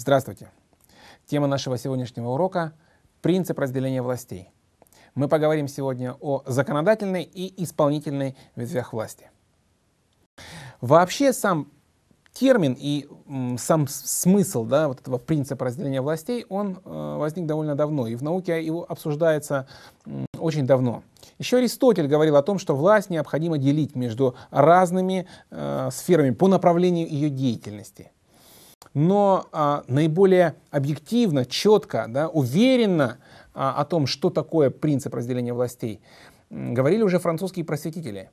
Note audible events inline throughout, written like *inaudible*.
Здравствуйте! Тема нашего сегодняшнего урока – принцип разделения властей. Мы поговорим сегодня о законодательной и исполнительной ветвях власти. Вообще сам термин и сам смысл да, вот этого принципа разделения властей, он э, возник довольно давно, и в науке его обсуждается очень давно. Еще Аристотель говорил о том, что власть необходимо делить между разными э, сферами по направлению ее деятельности – но а, наиболее объективно, четко, да, уверенно а, о том, что такое принцип разделения властей, говорили уже французские просветители.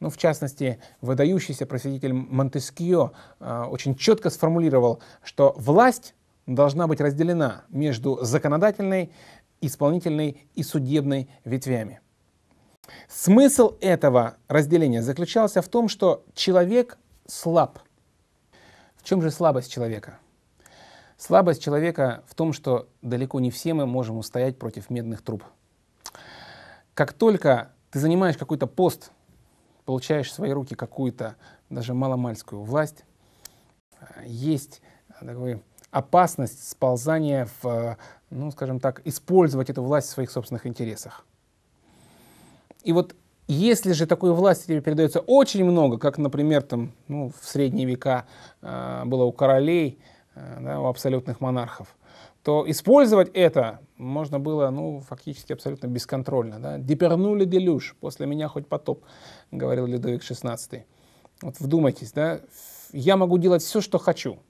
Ну, в частности, выдающийся просветитель Монтескио а, очень четко сформулировал, что власть должна быть разделена между законодательной, исполнительной и судебной ветвями. Смысл этого разделения заключался в том, что человек слаб – в чем же слабость человека? Слабость человека в том, что далеко не все мы можем устоять против медных труб. Как только ты занимаешь какой-то пост, получаешь в свои руки какую-то даже маломальскую власть, э, есть э, такой опасность сползания в, э, ну, скажем так, использовать эту власть в своих собственных интересах. И вот если же такой власти тебе передается очень много, как, например, там, ну, в средние века э, было у королей, э, да, у абсолютных монархов, то использовать это можно было, ну, фактически абсолютно бесконтрольно. Да? «Депернули делюш, после меня хоть потоп», — говорил Людовик XVI. Вот вдумайтесь, да, я могу делать все, что хочу,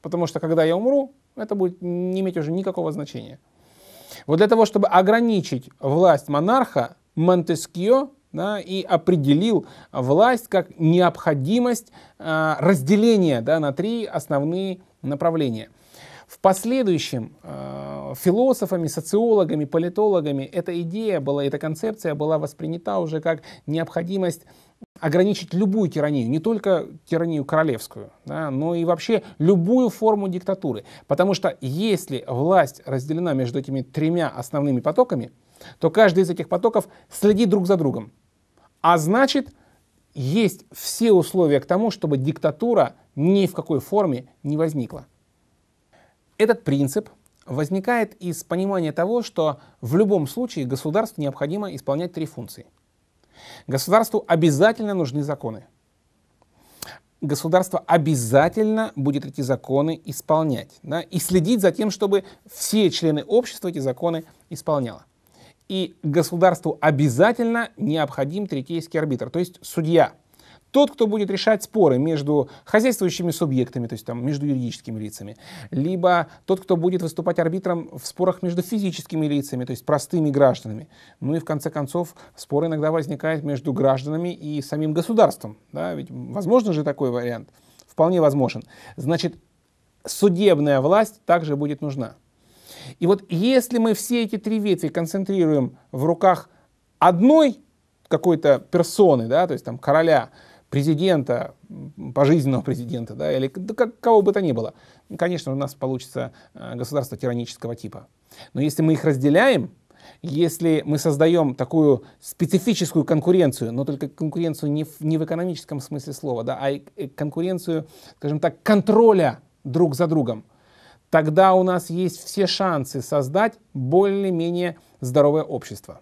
потому что когда я умру, это будет не иметь уже никакого значения. Вот для того, чтобы ограничить власть монарха, Монтескио да, и определил власть как необходимость э, разделения да, на три основные направления. В последующем э, философами, социологами, политологами эта идея была, эта концепция была воспринята уже как необходимость ограничить любую тиранию, не только тиранию королевскую, да, но и вообще любую форму диктатуры. Потому что если власть разделена между этими тремя основными потоками, то каждый из этих потоков следит друг за другом. А значит, есть все условия к тому, чтобы диктатура ни в какой форме не возникла. Этот принцип возникает из понимания того, что в любом случае государству необходимо исполнять три функции. Государству обязательно нужны законы. Государство обязательно будет эти законы исполнять да, и следить за тем, чтобы все члены общества эти законы исполняло и государству обязательно необходим третейский арбитр, то есть судья. Тот, кто будет решать споры между хозяйствующими субъектами, то есть там между юридическими лицами, либо тот, кто будет выступать арбитром в спорах между физическими лицами, то есть простыми гражданами. Ну и в конце концов споры иногда возникают между гражданами и самим государством. Да? Ведь возможен же такой вариант? Вполне возможен. Значит, судебная власть также будет нужна. И вот если мы все эти три ветви концентрируем в руках одной какой-то персоны, да, то есть там короля, президента, пожизненного *laughs* президента, да, или да, как, кого бы то ни было, конечно, у нас получится э, государство тиранического типа. Но если мы их разделяем, если мы создаем такую специфическую конкуренцию, но только конкуренцию не в, не в экономическом смысле слова, да, а конкуренцию, скажем так, контроля друг за другом, тогда у нас есть все шансы создать более-менее здоровое общество.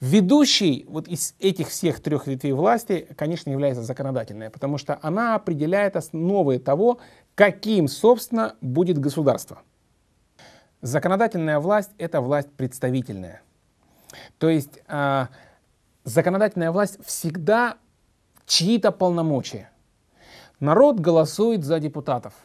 Ведущей вот из этих всех трех ветвей власти, конечно, является законодательная, потому что она определяет основы того, каким, собственно, будет государство. Законодательная власть – это власть представительная. То есть а, законодательная власть всегда чьи-то полномочия. Народ голосует за депутатов –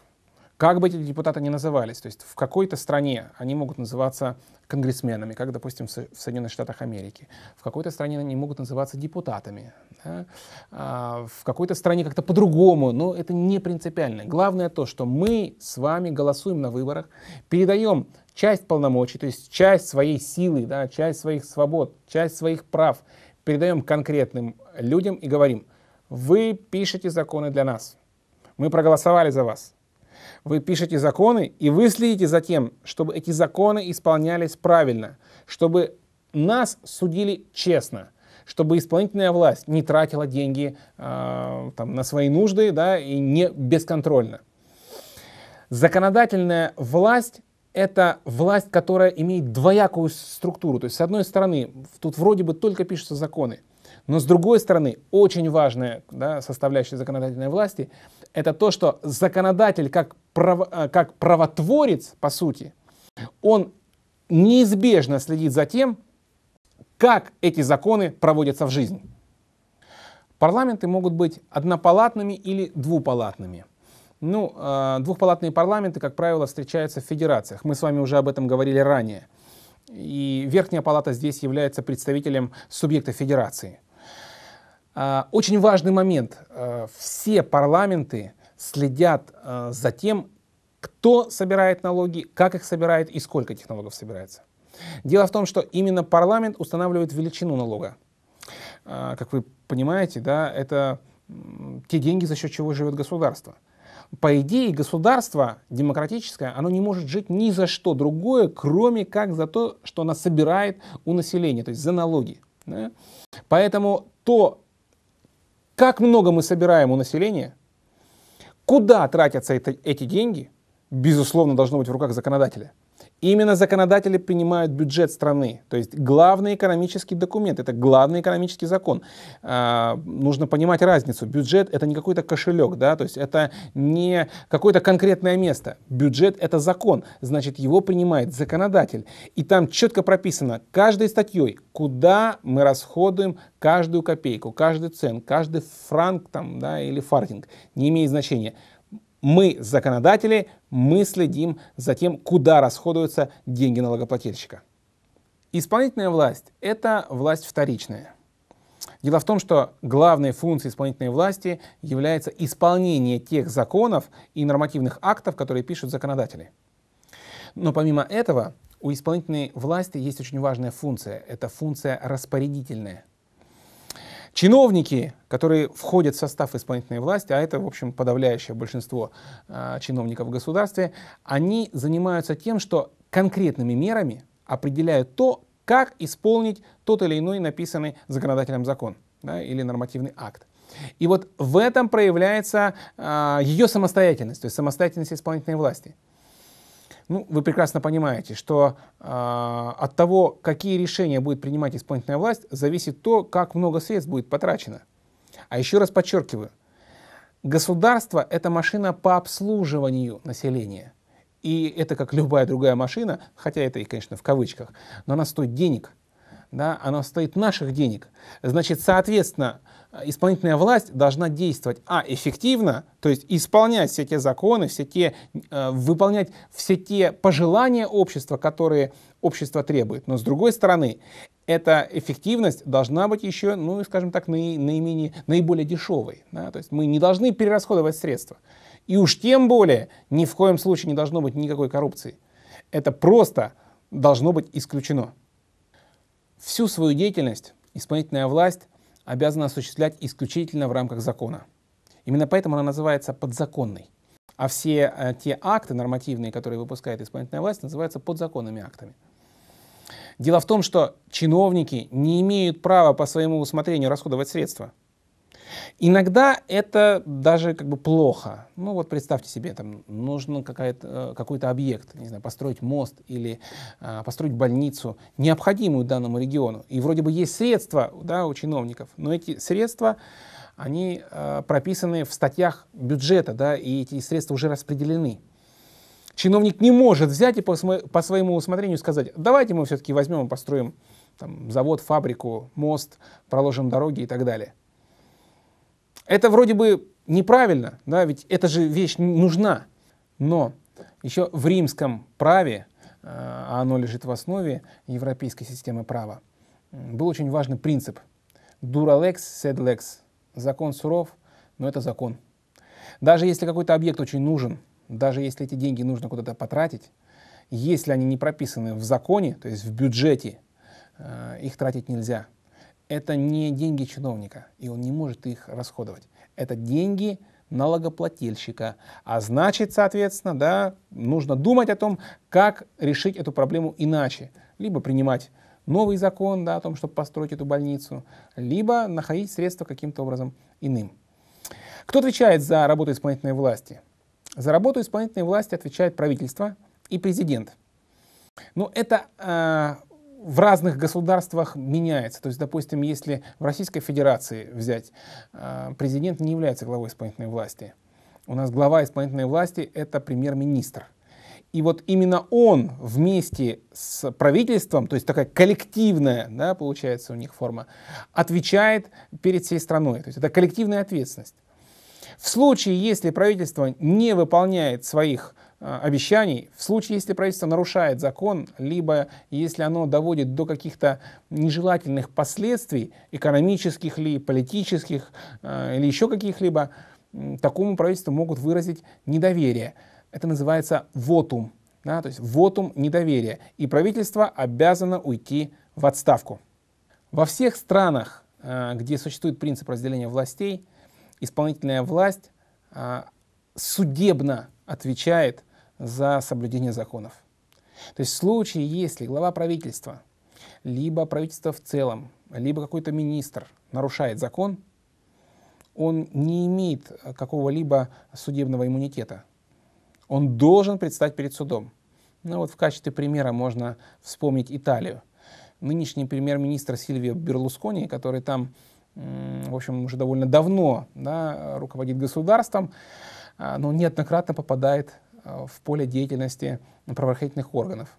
как бы эти депутаты ни назывались, то есть в какой-то стране они могут называться конгрессменами, как, допустим, в Соединенных Штатах Америки. В какой-то стране они могут называться депутатами. Да? А в какой-то стране как-то по-другому, но это не принципиально. Главное то, что мы с вами голосуем на выборах, передаем часть полномочий, то есть часть своей силы, да, часть своих свобод, часть своих прав передаем конкретным людям и говорим, вы пишете законы для нас, мы проголосовали за вас, вы пишете законы, и вы следите за тем, чтобы эти законы исполнялись правильно, чтобы нас судили честно, чтобы исполнительная власть не тратила деньги э, там, на свои нужды да, и не бесконтрольно. Законодательная власть это власть, которая имеет двоякую структуру. То есть, с одной стороны, тут вроде бы только пишутся законы, но с другой стороны, очень важная да, составляющая законодательной власти – это то, что законодатель как, прав, э, как правотворец, по сути, он неизбежно следит за тем, как эти законы проводятся в жизнь. Парламенты могут быть однопалатными или двупалатными. Ну, э, двухпалатные парламенты, как правило, встречаются в федерациях. Мы с вами уже об этом говорили ранее. И верхняя палата здесь является представителем субъекта федерации. А, очень важный момент. А, все парламенты следят а, за тем, кто собирает налоги, как их собирает и сколько этих налогов собирается. Дело в том, что именно парламент устанавливает величину налога. Как вы понимаете, да, это те деньги, за счет чего живет государство. По идее, государство демократическое, оно не может жить ни за что другое, кроме как за то, что оно собирает у населения, то есть за налоги. Да? Поэтому то, как много мы собираем у населения, куда тратятся это, эти деньги, безусловно, должно быть в руках законодателя. Именно законодатели принимают бюджет страны, то есть главный экономический документ, это главный экономический закон. Э, нужно понимать разницу. Бюджет это не какой-то кошелек, да, то есть это не какое-то конкретное место. Бюджет это закон, значит его принимает законодатель. И там четко прописано каждой статьей, куда мы расходуем каждую копейку, каждый цен, каждый франк там, да, или фартинг, не имеет значения мы, законодатели, мы следим за тем, куда расходуются деньги налогоплательщика. Исполнительная власть – это власть вторичная. Дело в том, что главной функцией исполнительной власти является исполнение тех законов и нормативных актов, которые пишут законодатели. Но помимо этого, у исполнительной власти есть очень важная функция. Это функция распорядительная. Чиновники, которые входят в состав исполнительной власти, а это, в общем, подавляющее большинство э, чиновников в государстве, они занимаются тем, что конкретными мерами определяют то, как исполнить тот или иной написанный законодателем закон да, или нормативный акт. И вот в этом проявляется э, а, ее самостоятельность, то есть самостоятельность исполнительной власти. Ну, вы прекрасно понимаете, что э, от того, какие решения будет принимать исполнительная власть, зависит то, как много средств будет потрачено. А еще раз подчеркиваю, государство – это машина по обслуживанию населения. И это как любая другая машина, хотя это и, конечно, в кавычках, но она стоит денег – да, оно стоит наших денег. Значит, соответственно, исполнительная власть должна действовать, а, эффективно, то есть исполнять все те законы, все те, э, выполнять все те пожелания общества, которые общество требует. Но с другой стороны, эта эффективность должна быть еще, ну, скажем так, наи, наименее, наиболее дешевой. Да? То есть мы не должны перерасходовать средства. И уж тем более ни в коем случае не должно быть никакой коррупции. Это просто должно быть исключено. Всю свою деятельность исполнительная власть обязана осуществлять исключительно в рамках закона. Именно поэтому она называется подзаконной. А все э, те акты нормативные, которые выпускает исполнительная власть, называются подзаконными актами. Дело в том, что чиновники не имеют права по своему усмотрению расходовать средства – Иногда это даже как бы плохо. Ну вот представьте себе, там нужен э, какой-то объект, не знаю, построить мост или э, построить больницу, необходимую данному региону. И вроде бы есть средства да, у чиновников, но эти средства они э, прописаны в статьях бюджета, да, и эти средства уже распределены. Чиновник не может взять и по, по своему усмотрению сказать, давайте мы все-таки возьмем и построим там, завод, фабрику, мост, проложим дороги и так далее. Это вроде бы неправильно, да, ведь эта же вещь нужна. Но еще в римском праве, э, а оно лежит в основе европейской системы права, был очень важный принцип. Dura lex sed lex. Закон суров, но это закон. Даже если какой-то объект очень нужен, даже если эти деньги нужно куда-то потратить, если они не прописаны в законе, то есть в бюджете, э, их тратить нельзя это не деньги чиновника, и он не может их расходовать. Это деньги налогоплательщика. А значит, соответственно, да, нужно думать о том, как решить эту проблему иначе. Либо принимать новый закон да, о том, чтобы построить эту больницу, либо находить средства каким-то образом иным. Кто отвечает за работу исполнительной власти? За работу исполнительной власти отвечает правительство и президент. Но ну, это а, в разных государствах меняется. То есть, допустим, если в Российской Федерации взять, э, президент не является главой исполнительной власти. У нас глава исполнительной власти – это премьер-министр. И вот именно он вместе с правительством, то есть такая коллективная, да, получается у них форма, отвечает перед всей страной. То есть это коллективная ответственность. В случае, если правительство не выполняет своих Э, обещаний в случае, если правительство нарушает закон, либо если оно доводит до каких-то нежелательных последствий, экономических ли, политических э, или еще каких-либо, такому правительству могут выразить недоверие. Это называется вотум, да, то есть вотум недоверия. И правительство обязано уйти в отставку. Во всех странах, э, где существует принцип разделения властей, исполнительная власть судебно отвечает за соблюдение законов. То есть в случае, если глава правительства, либо правительство в целом, либо какой-то министр нарушает закон, он не имеет какого-либо судебного иммунитета. Он должен предстать перед судом. Ну вот в качестве примера можно вспомнить Италию. Нынешний премьер-министр Сильвия Берлускони, который там, в общем, уже довольно давно да, руководит государством, а, но неоднократно попадает Э, в поле деятельности правоохранительных органов.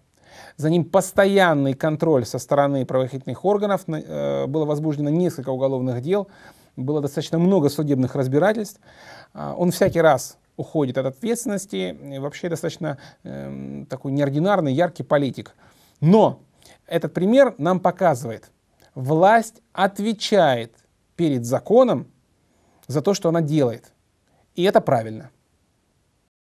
За ним постоянный контроль со стороны правоохранительных органов, э, было возбуждено несколько уголовных дел, было достаточно много судебных разбирательств. А, он всякий раз уходит от ответственности, и вообще достаточно э, такой неординарный, яркий политик. Но этот пример нам показывает, власть отвечает перед законом за то, что она делает. И это правильно.